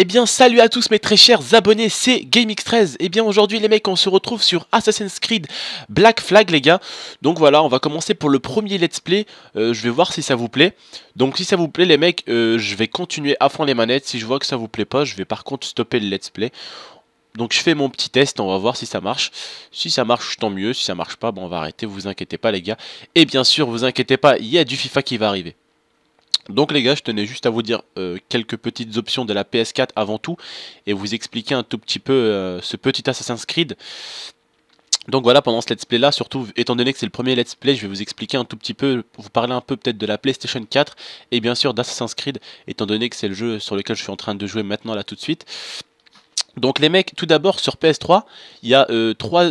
Eh bien salut à tous mes très chers abonnés, c'est GameX13 Et eh bien aujourd'hui les mecs on se retrouve sur Assassin's Creed Black Flag les gars Donc voilà on va commencer pour le premier let's play euh, Je vais voir si ça vous plaît Donc si ça vous plaît les mecs euh, je vais continuer à fond les manettes Si je vois que ça vous plaît pas je vais par contre stopper le let's play donc je fais mon petit test, on va voir si ça marche. Si ça marche, tant mieux. Si ça marche pas, bon, on va arrêter, vous inquiétez pas les gars. Et bien sûr, vous inquiétez pas, il y a du FIFA qui va arriver. Donc les gars, je tenais juste à vous dire euh, quelques petites options de la PS4 avant tout et vous expliquer un tout petit peu euh, ce petit Assassin's Creed. Donc voilà, pendant ce let's play là, surtout étant donné que c'est le premier let's play, je vais vous expliquer un tout petit peu, vous parler un peu peut-être de la PlayStation 4 et bien sûr d'Assassin's Creed, étant donné que c'est le jeu sur lequel je suis en train de jouer maintenant là tout de suite. Donc les mecs, tout d'abord sur PS3, il y a euh, trois,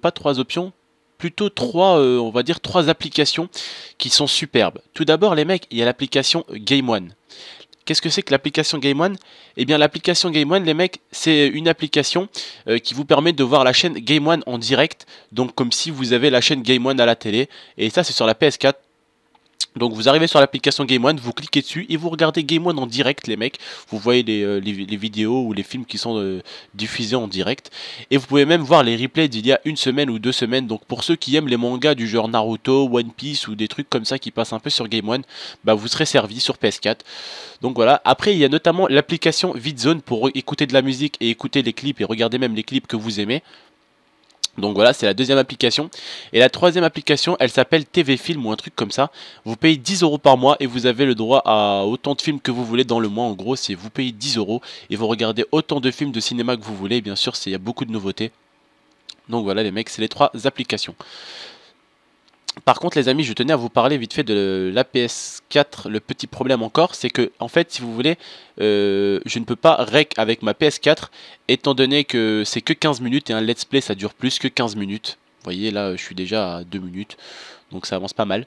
pas trois options, plutôt trois, euh, on va dire trois applications qui sont superbes. Tout d'abord, les mecs, il y a l'application Game One. Qu'est-ce que c'est que l'application Game One Eh bien, l'application Game One, les mecs, c'est une application euh, qui vous permet de voir la chaîne Game One en direct, donc comme si vous avez la chaîne Game One à la télé. Et ça, c'est sur la PS4. Donc vous arrivez sur l'application Game One, vous cliquez dessus et vous regardez Game One en direct les mecs. Vous voyez les, euh, vidéos ou les films qui sont euh, diffusés en direct. Et vous pouvez même voir les replays d'il y a une semaine ou deux semaines. Donc pour ceux qui aiment les mangas du genre Naruto, One Piece ou des trucs comme ça qui passent un peu sur Game One, bah vous serez servi sur PS4. Donc voilà. Après il y a notamment l'application VidZone pour écouter de la musique et écouter les clips et regarder même les clips que vous aimez. Donc voilà, c'est la deuxième application. Et la troisième application, elle s'appelle TV Film ou un truc comme ça. Vous payez 10 euros par mois et vous avez le droit à autant de films que vous voulez dans le mois. En gros, c'est vous payez 10 euros et vous regardez autant de films de cinéma que vous voulez. bien sûr, il y a beaucoup de nouveautés. Donc voilà les mecs, c'est les trois applications. Par contre, les amis, je tenais à vous parler vite fait de la PS4. Le petit problème encore, c'est que, en fait, si vous voulez, euh, je ne peux pas rec avec ma PS4, étant donné que c'est que 15 minutes et un let's play, ça dure plus que 15 minutes. Vous voyez, là, je suis déjà à 2 minutes, donc ça avance pas mal.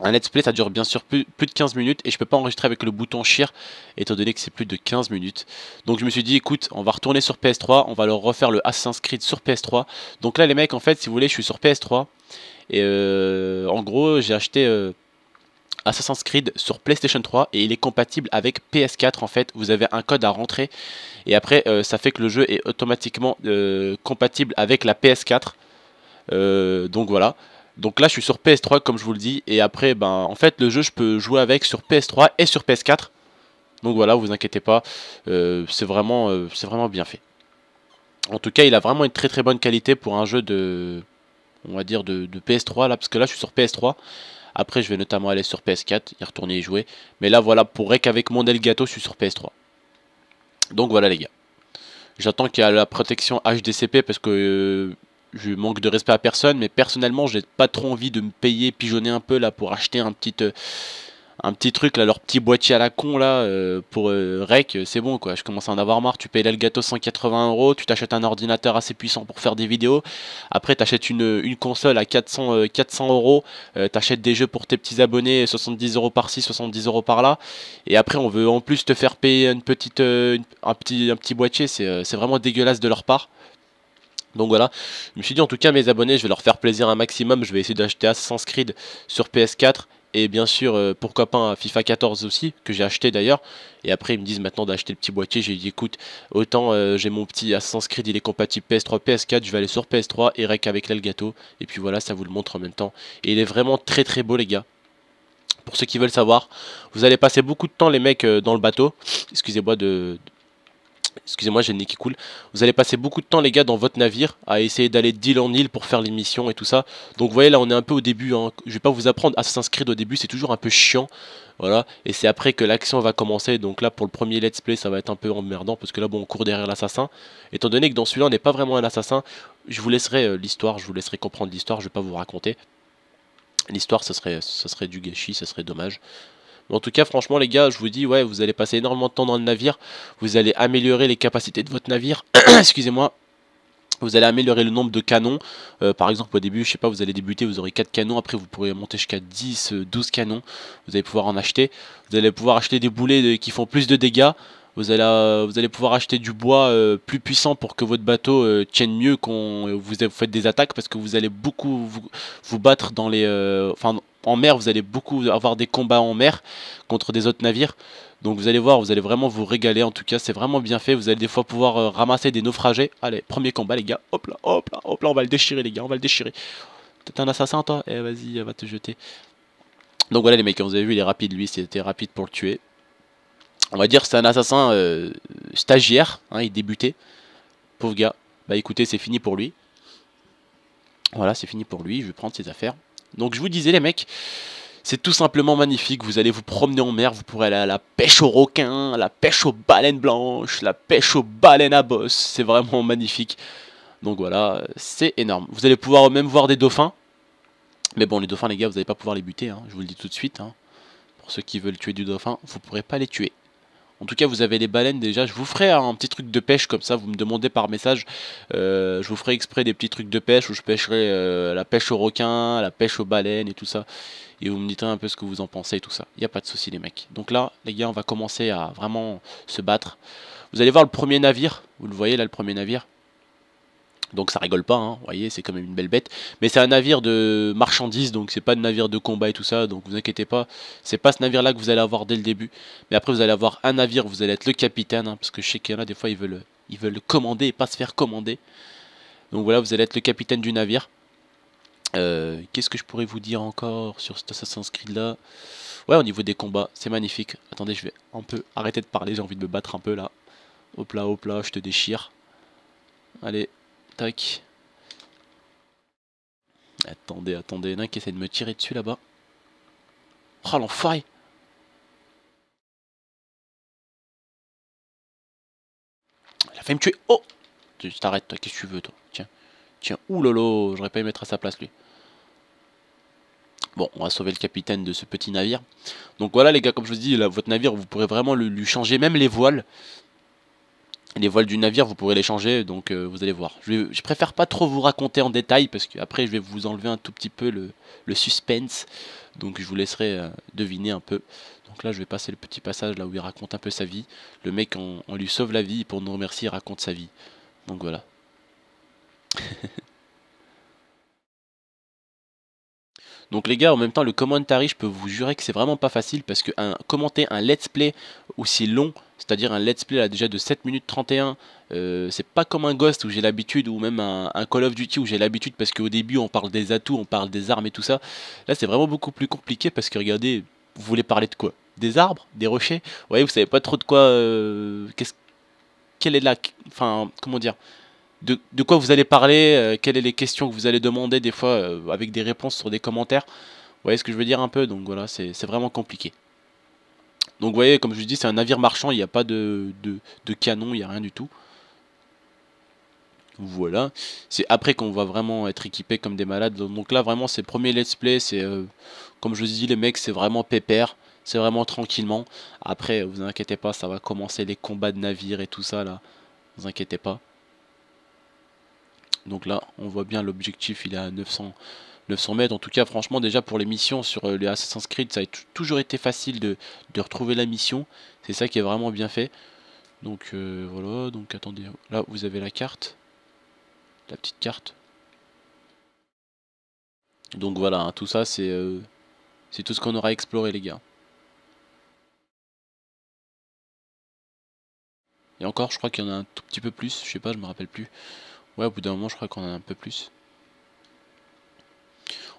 Un let's play, ça dure bien sûr plus, de 15 minutes et je peux pas enregistrer avec le bouton share étant donné que c'est plus de 15 minutes. Donc je me suis dit, écoute, on va retourner sur PS3, on va leur refaire le Assassin's Creed sur PS3. Donc là, les mecs, en fait, si vous voulez, je suis sur PS3 et euh, en gros, j'ai acheté. Euh, Assassin's Creed sur PlayStation 3 et il est compatible avec PS4 en fait. Vous avez un code à rentrer et après euh, ça fait que le jeu est automatiquement compatible avec la PS4. donc voilà. Donc là je suis sur PS3 comme je vous le dis et après ben en fait le jeu je peux jouer avec sur PS3 et sur PS4. Donc voilà, vous inquiétez pas, c'est vraiment, vraiment bien fait. En tout cas, il a vraiment une très très bonne qualité pour un jeu de, on va dire, de, PS3, là, parce que là, je suis sur PS3. Après, je vais notamment aller sur PS4, y retourner et jouer. Mais là, voilà, pour Rec avec mon Delgato je suis sur PS3. Donc voilà, les gars. J'attends qu'il y ait la protection HDCP parce que euh, je manque de respect à personne. Mais personnellement, j'ai pas trop envie de me payer, pigeonner un peu là pour acheter un petit. Euh, un petit truc là, leur petit boîtier à la con là euh, pour euh, rec, euh, c'est bon quoi. Je commence à en avoir marre. Tu payes l'Algato 180 euros, tu t'achètes un ordinateur assez puissant pour faire des vidéos. Après, t'achètes une, une console à 400 400 euros, t'achètes des jeux pour tes petits abonnés 70 euros par ci, 70 euros par là. Et après, on veut en plus te faire payer une petite un petit un petit boîtier. C'est vraiment dégueulasse de leur part. Donc voilà, je me suis dit en tout cas mes abonnés, je vais leur faire plaisir un maximum, je vais essayer d'acheter Assassin's Creed sur PS4 et bien sûr, euh, pourquoi pas un FIFA 14 aussi, que j'ai acheté d'ailleurs. Et après, ils me disent maintenant d'acheter le petit boîtier. J'ai dit, écoute, autant euh, j'ai mon petit Assassin's Creed, il est compatible PS3, PS4, je vais aller sur PS3 et rec avec gâteau. Et puis voilà, ça vous le montre en même temps. Et il est vraiment très très beau, les gars. Pour ceux qui veulent savoir, vous allez passer beaucoup de temps, les mecs, euh, dans le bateau. Excusez-moi de, Excusez-moi, j'ai le nez qui coule. Vous allez passer beaucoup de temps, les gars, dans votre navire à essayer d'aller d'île en île pour faire les missions et tout ça. Donc, vous voyez, là, on est un peu au début. Hein. Je vais pas vous apprendre à s'inscrire au début, c'est toujours un peu chiant. Voilà, et c'est après que l'action va commencer. Donc, là, pour le premier let's play, ça va être un peu emmerdant parce que là, bon, on court derrière l'assassin. Étant donné que dans celui-là, on n'est pas vraiment un assassin, je vous laisserai euh, l'histoire, je vous laisserai comprendre l'histoire, je vais pas vous raconter. L'histoire, Ce serait, ça serait du gâchis, ça serait dommage en tout cas, franchement, les gars, je vous dis, ouais, vous allez passer énormément de temps dans le navire. Vous allez améliorer les capacités de votre navire. Excusez-moi. Vous allez améliorer le nombre de canons. Euh, par exemple, au début, je sais pas, vous allez débuter, vous aurez 4 canons. Après, vous pourrez monter jusqu'à 10, 12 euh, canons. Vous allez pouvoir en acheter. Vous allez pouvoir acheter des boulets qui font plus de dégâts. Vous allez, euh, vous allez pouvoir acheter du bois plus puissant pour que votre bateau tienne mieux quand vous, faites des attaques parce que vous allez beaucoup vous, battre dans les... Enfin, en mer, vous allez beaucoup avoir des combats en mer contre des autres navires. Donc vous allez voir, vous allez vraiment vous régaler. En tout cas, c'est vraiment bien fait. Vous allez des fois pouvoir euh, ramasser des naufragés. Allez, premier combat, les gars. Hop là, hop là, hop là, on va le déchirer, les gars. On va le déchirer. T'es un assassin, toi Eh, vas-y, va te jeter. Donc voilà, les mecs, vous avez vu, il est rapide, lui. C'était rapide pour le tuer. On va dire c'est un assassin euh, stagiaire. Hein. il débutait. Pauvre gars. Bah écoutez, c'est fini pour lui. Voilà, c'est fini pour lui. Je vais prendre ses affaires. Donc je vous disais les mecs, c'est tout simplement magnifique, vous allez vous promener en mer, vous pourrez aller à la pêche aux requins, à la pêche aux baleines blanches, la pêche aux baleines à bosse, c'est vraiment magnifique. Donc voilà, c'est énorme. Vous allez pouvoir même voir des dauphins. Mais bon, les dauphins, les gars, vous n'allez pas pouvoir les buter, hein. je vous le dis tout de suite. Hein. Pour ceux qui veulent tuer du dauphin, vous ne pourrez pas les tuer. En tout cas, vous avez les baleines déjà. Je vous ferai un petit truc de pêche comme ça. Vous me demandez par message. Euh, je vous ferai exprès des petits trucs de pêche où je pêcherai euh, la pêche aux requins, la pêche aux baleines et tout ça. Et vous me dites un peu ce que vous en pensez et tout ça. Il n'y a pas de souci, les mecs. Donc là, les gars, on va commencer à vraiment se battre. Vous allez voir le premier navire. Vous le voyez là, le premier navire. Donc ça rigole pas, hein, vous voyez, c'est quand même une belle bête. Mais c'est un navire de marchandises, donc c'est pas un navire de combat et tout ça, donc vous inquiétez pas. C'est pas ce navire-là que vous allez avoir dès le début. Mais après, vous allez avoir un navire, vous allez être le capitaine, hein, parce que je sais qu'il y en a des fois, ils veulent, ils veulent commander et pas se faire commander. Donc voilà, vous allez être le capitaine du navire. Euh, qu'est-ce que je pourrais vous dire encore sur cet Assassin's Creed là Ouais, au niveau des combats, c'est magnifique. Attendez, je vais un peu arrêter de parler, j'ai envie de me battre un peu là. Hop là, hop là, je te déchire. Allez, Attendez, attendez. Il y en a qui essaie de me tirer dessus là-bas. Oh l'enfoiré Il a failli me tuer. Oh Tu t'arrêtes toi, qu'est-ce que tu veux toi Tiens. Tiens. Oulolo, j'aurais pas aimé mettre à sa place lui. Bon, on va sauver le capitaine de ce petit navire. Donc voilà les gars, comme je vous dis, là, votre navire, vous pourrez vraiment lui changer même les voiles les voiles du navire, vous pourrez les changer, donc euh, vous allez voir. Je, préfère pas trop vous raconter en détail, parce qu'après je vais vous enlever un tout petit peu le, suspense, donc je vous laisserai euh, deviner un peu. Donc là je vais passer le petit passage là où il raconte un peu sa vie. Le mec, on, on lui sauve la vie, pour nous remercier, il raconte sa vie. Donc voilà. Donc les gars, en même temps, le commentary, je peux vous jurer que c'est vraiment pas facile parce que un, commenter un let's play aussi long, c'est-à-dire un let's play là déjà de 7 minutes 31, euh, c'est pas comme un Ghost où j'ai l'habitude, ou même un, Call of Duty où j'ai l'habitude parce qu'au début on parle des atouts, on parle des armes et tout ça. Là c'est vraiment beaucoup plus compliqué parce que regardez, vous voulez parler de quoi Des arbres Des rochers Vous voyez, vous savez pas trop de quoi... Euh, qu'est-ce... Quelle est la... Enfin, comment dire de, quoi vous allez parler, euh, quelles sont les questions que vous allez demander, des fois euh, avec des réponses sur des commentaires. Vous voyez ce que je veux dire un peu Donc voilà, c'est vraiment compliqué. Donc vous voyez, comme je vous dis, c'est un navire marchand, il n'y a pas de, canon, il n'y a rien du tout. Voilà, c'est après qu'on va vraiment être équipé comme des malades. Donc là, vraiment, c'est le premier let's play. C'est euh, comme je vous dis, les mecs, c'est vraiment pépère, c'est vraiment tranquillement. Après, vous inquiétez pas, ça va commencer les combats de navires et tout ça là. Vous inquiétez pas. Donc là, on voit bien l'objectif, il est à 900, mètres. En tout cas, franchement, déjà pour les missions sur euh, les Assassin's Creed, ça a toujours été facile de, retrouver la mission. C'est ça qui est vraiment bien fait. Donc euh, voilà, donc attendez, là vous avez la carte, la petite carte. Donc voilà, hein, tout ça euh, c'est tout ce qu'on aura exploré les gars. Et encore, je crois qu'il y en a un tout petit peu plus, je sais pas, je me rappelle plus. Ouais, au bout d'un moment, je crois qu'on en a un peu plus.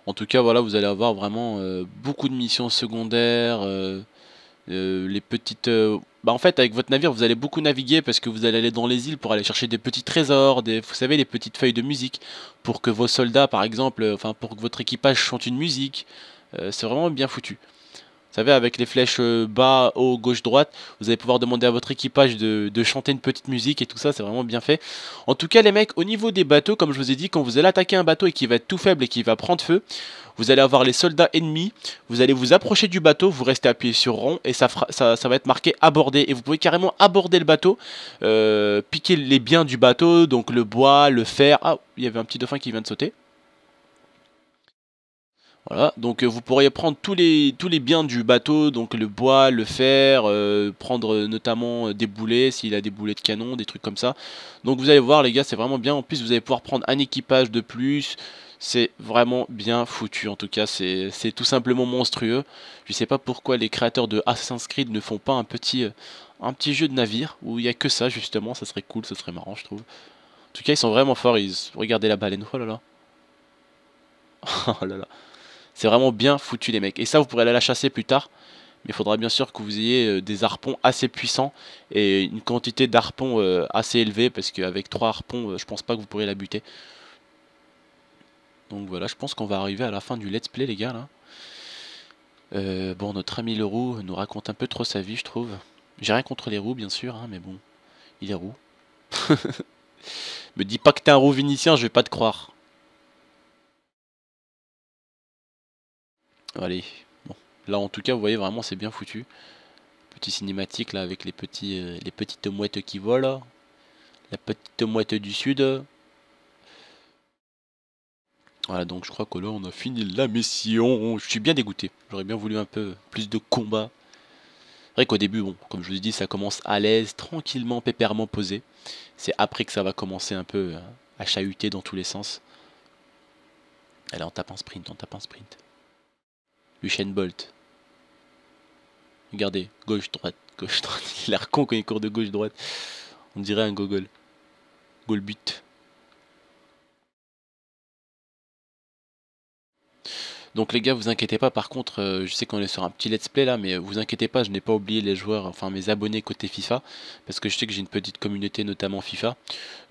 En tout cas, voilà, vous allez avoir vraiment euh, beaucoup de missions secondaires. Euh, euh, les petites... Bah, en fait, avec votre navire, vous allez beaucoup naviguer parce que vous allez aller dans les îles pour aller chercher des petits trésors, des, vous savez, les petites feuilles de musique, pour que vos soldats, par exemple, enfin, pour que votre équipage chante une musique. C'est vraiment bien foutu. Vous savez, avec les flèches euh, bas, haut, gauche, droite, vous allez pouvoir demander à votre équipage de, chanter une petite musique et tout ça, c'est vraiment bien fait. En tout cas, les mecs, au niveau des bateaux, comme je vous ai dit, quand vous allez attaquer un bateau et qui va être tout faible et qui va prendre feu, vous allez avoir les soldats ennemis, vous allez vous approcher du bateau, vous restez appuyé sur rond et ça, va être marqué aborder. Et vous pouvez carrément aborder le bateau, euh, piquer les biens du bateau, donc le bois, le fer. Ah, il y avait un petit dauphin qui vient de sauter. Voilà, donc euh, vous pourriez prendre tous les, tous les biens du bateau, donc le bois, le fer, euh, prendre notamment euh, des boulets, s'il a des boulets de canon, des trucs comme ça. Donc vous allez voir les gars, c'est vraiment bien. En plus vous allez pouvoir prendre un équipage de plus. C'est vraiment bien foutu en tout cas, c'est tout simplement monstrueux. Je sais pas pourquoi les créateurs de Assassin's Creed ne font pas un petit, un petit jeu de navire où il n'y a que ça justement, ça serait cool, ça serait marrant je trouve. En tout cas ils sont vraiment forts, ils... regardez la baleine, oh là là. Oh là là. C'est vraiment bien foutu les mecs. Et ça, vous pourrez aller la chasser plus tard. Mais il faudra bien sûr que vous ayez euh, des harpons assez puissants et une quantité d'harpons euh, assez élevée parce qu'avec 3 harpons, euh, je pense pas que vous pourrez la buter. Donc voilà, je pense qu'on va arriver à la fin du let's play les gars là. bon, notre ami Leroux nous raconte un peu trop sa vie, je trouve. J'ai rien contre les roues, bien sûr, hein, mais bon, il est roux. Me dis pas que t'es un roux vénitien, je vais pas te croire. Allez, bon. Là, en tout cas, vous voyez vraiment, c'est bien foutu. Petit cinématique là avec les, petits, euh, les petites mouettes qui volent. La petite mouette du sud. Voilà, donc je crois que là, on a fini la mission. Je suis bien dégoûté. J'aurais bien voulu un peu plus de combat. C'est vrai qu'au début, bon, comme je vous ai dit, ça commence à l'aise, tranquillement, pépèrement posé. C'est après que ça va commencer un peu euh, à chahuter dans tous les sens. Allez, on tape en sprint, on tape en sprint. Usain Bolt. Regardez, gauche-droite, gauche-droite. Il a l'air con quand il court de gauche-droite. On dirait un gogol. Goal but. Donc les gars, vous inquiétez pas, par contre, euh, je sais qu'on est sur un petit let's play là, mais vous inquiétez pas, je n'ai pas oublié les joueurs, enfin mes abonnés côté FIFA, parce que je sais que j'ai une petite communauté, notamment FIFA.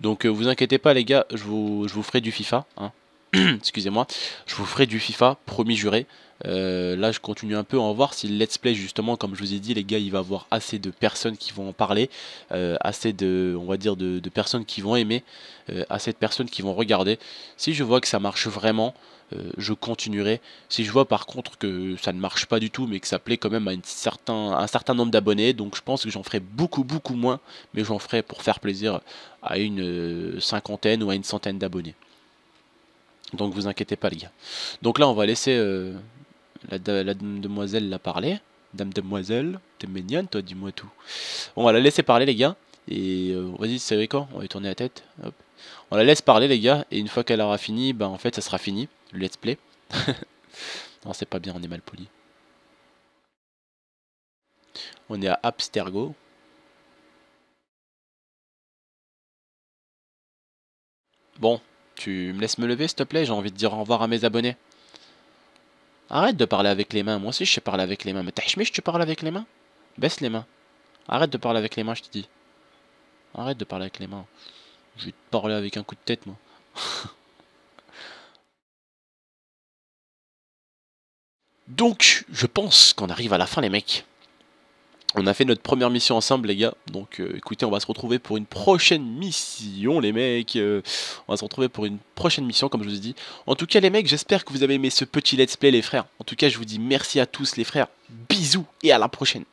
Donc euh, vous inquiétez pas les gars, je vous, je vous ferai du FIFA, hein, excusez-moi, je vous ferai du FIFA, promis juré. Euh, là, je continue un peu à en voir si le let's play, justement, comme je vous ai dit, les gars, il va avoir assez de personnes qui vont en parler, euh, assez de, on va dire, de, personnes qui vont aimer, euh, assez de personnes qui vont regarder. Si je vois que ça marche vraiment, je continuerai. Si je vois par contre que ça ne marche pas du tout, mais que ça plaît quand même à certain, un certain nombre d'abonnés, donc je pense que j'en ferai beaucoup, beaucoup moins, mais j'en ferai pour faire plaisir à une cinquantaine ou à une centaine d'abonnés. Donc vous inquiétez pas les gars. Donc là on va laisser euh, la, demoiselle la parler. Dame demoiselle, t'es mignonne toi, dis-moi tout. On va la laisser parler les gars. Et euh, vas-y c'est quand on va lui tourner la tête. On la laisse parler les gars. Et une fois qu'elle aura fini, bah en fait ça sera fini. Le let's play. non c'est pas bien, on est mal poli. On est à Abstergo. Bon, tu me laisses me lever, s'il te plaît J'ai envie de dire au revoir à mes abonnés. Arrête de parler avec les mains. Moi aussi, je sais parler avec les mains. Mais je tu parles avec les mains Baisse les mains. Arrête de parler avec les mains, je te dis. Arrête de parler avec les mains. Je vais te parler avec un coup de tête, moi. Donc, je pense qu'on arrive à la fin, les mecs. On a fait notre première mission ensemble, les gars. Donc, euh, écoutez, on va se retrouver pour une prochaine mission, les mecs. Euh, on va se retrouver pour une prochaine mission, comme je vous ai dit. En tout cas, les mecs, j'espère que vous avez aimé ce petit let's play, les frères. En tout cas, je vous dis merci à tous, les frères. Bisous et à la prochaine.